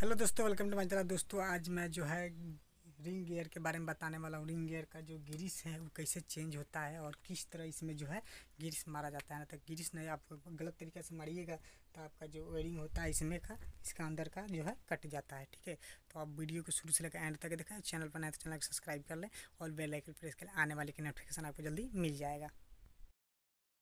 hello दोस्तों welcome to my channel दोस्तों आज मैं जो है रिंग गियर के बारे में बताने वाला हूँ रिंग गियर का जो गिरिस है वो कैसे चेंज होता है और किस तरह इसमें जो है गिरिस मारा जाता है ना तो गिरिस नहीं आप गलत तरीके से मारिएगा तो आपका जो वेयरिंग होता है इसमें का इसका अंदर का जो है कट जाता है ठीक है तो आप वीडियो को शुरू से लेकर एंड तक देखें चैनल पर नए तो चैनल को सब्सक्राइब कर लें और बेलाइकन प्रेस कर आने वाले की नोटिफिकेशन आपको जल्दी मिल जाएगा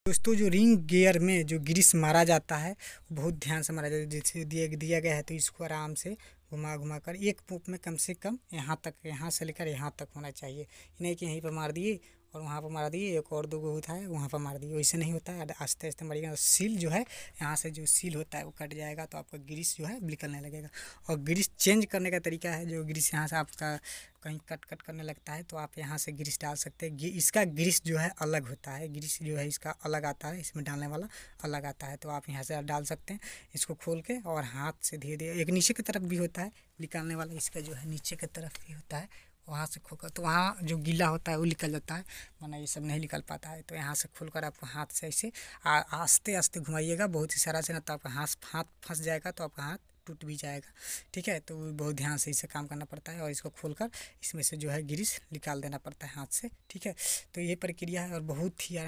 दोस्तों जो रिंग गियर में जो ग्रीस मारा जाता है बहुत ध्यान से मारा जाता है जैसे दिया दिया गया है तो इसको आराम से घुमा घुमा कर एक पोप में कम से कम यहाँ तक यहाँ से लेकर यहाँ तक होना चाहिए नहीं कि यहीं पर मार दिए और वहाँ पर मार दिए एक और दो गो होता है वहाँ पर मार दिए वैसे नहीं होता है आस्ते आस्ते मरिएगा तो सील जो है यहाँ से जो सील होता है वो कट जाएगा तो आपका ग्रीस जो है निकलने लगेगा और ग्रीस चेंज करने का तरीका है जो ग्रीस यहाँ से आपका कहीं कट कट करने लगता है तो आप यहाँ से ग्रीस डाल सकते हैं इसका ग्रीस जो है अलग होता है ग्रीस जो है इसका अलग आता है इसमें डालने वाला अलग आता है तो आप यहाँ से डाल सकते हैं इसको खोल के और हाथ से धीरे धीरे एक नीचे की तरफ भी होता है निकालने वाला इसका जो है नीचे की तरफ भी होता है वहाँ से खोकर तो वहाँ जो गीला होता है वो निकल जाता है माना ये सब नहीं निकल पाता है तो यहाँ से खोल कर आपको हाथ से ऐसे आस्ते आस्ते घुमाइएगा बहुत ही सारा से ना तो आपका हाथ हाथ फंस जाएगा तो आपका हाथ टूट भी जाएगा ठीक है तो बहुत ध्यान से इसे काम करना पड़ता है और इसको खोल कर इसमें से जो है ग्रीस निकाल देना पड़ता है हाथ से ठीक है तो ये प्रक्रिया है और बहुत ही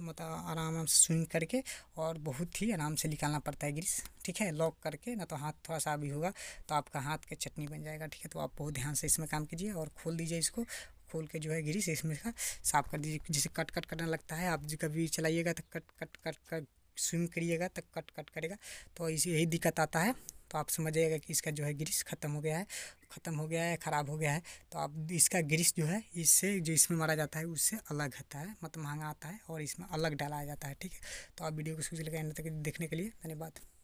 मतलब आराम आराम से स्विंग करके और बहुत ही आराम से निकालना पड़ता है ग्रीस ठीक है लॉक करके ना तो हाथ थोड़ा सा भी होगा तो आपका हाथ के चटनी बन जाएगा ठीक है तो आप बहुत ध्यान से इसमें काम कीजिए और खोल दीजिए इसको खोल के जो है ग्रीस इसमें का साफ कर दीजिए जैसे कट कट करना लगता है आप कभी चलाइएगा तो कट कट कट कर स्विम करिएगा तो कट कट करेगा तो इसी यही दिक्कत आता है तो आप समझ कि इसका जो है ग्रीस ख़त्म हो गया है ख़त्म हो गया है ख़राब हो गया है तो आप इसका ग्रीस जो है इससे जो इसमें मारा जाता है उससे अलग होता है मत मतलब महंगा आता है और इसमें अलग डाला जाता है ठीक है तो आप वीडियो को सोच लगा तक देखने के लिए धन्यवाद